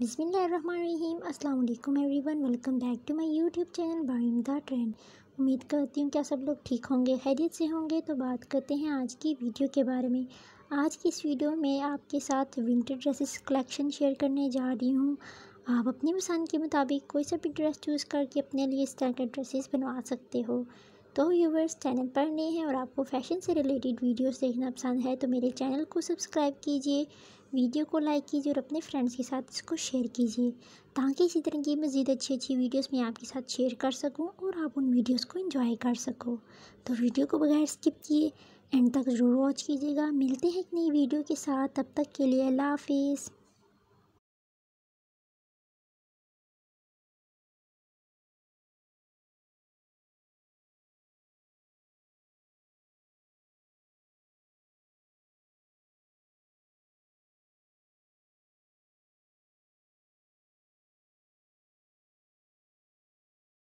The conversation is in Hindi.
बिसमीम अस्सलाम वालेकुम everyone welcome back to my YouTube channel बाइम द ट्रेंड उम्मीद करती हूँ कि सब लोग ठीक होंगे खैरियत से होंगे तो बात करते हैं आज की वीडियो के बारे में आज की इस वीडियो में आपके साथ विंटर ड्रेसेस कलेक्शन शेयर करने जा रही हूँ आप अपनी पसंद के मुताबिक कोई सा भी ड्रेस चूज़ करके अपने लिए स्टैंडर्ड ड्रेसेस बनवा सकते हो तो व्यूवर्स चैनल पर नए हैं और आपको फैशन से रिलेटेड वीडियोस देखना पसंद है तो मेरे चैनल को सब्सक्राइब कीजिए वीडियो को लाइक कीजिए और अपने फ्रेंड्स के साथ इसको शेयर कीजिए ताकि इसी तरह की मज़ीद अच्छी अच्छी वीडियोस मैं आपके साथ शेयर कर सकूँ और आप उन वीडियोस को इंजॉय कर सको तो वीडियो को बगैर स्किप किए एंड तक ज़रूर वॉच कीजिएगा मिलते हैं एक नई वीडियो के साथ तब तक के लिए अल्लाह हाफिज़